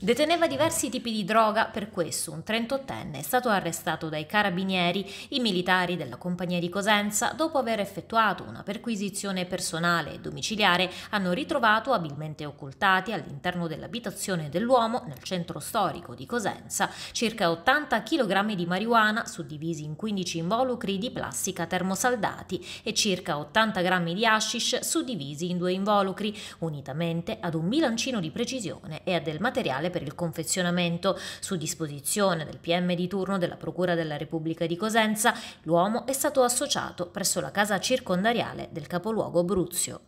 Deteneva diversi tipi di droga, per questo un 38enne è stato arrestato dai carabinieri, i militari della compagnia di Cosenza, dopo aver effettuato una perquisizione personale e domiciliare, hanno ritrovato abilmente occultati all'interno dell'abitazione dell'uomo, nel centro storico di Cosenza, circa 80 kg di marijuana suddivisi in 15 involucri di plastica termosaldati e circa 80 g di hashish suddivisi in due involucri, unitamente ad un bilancino di precisione e a del materiale Generale per il confezionamento su disposizione del PM di turno della Procura della Repubblica di Cosenza, l'uomo è stato associato presso la casa circondariale del capoluogo Bruzio.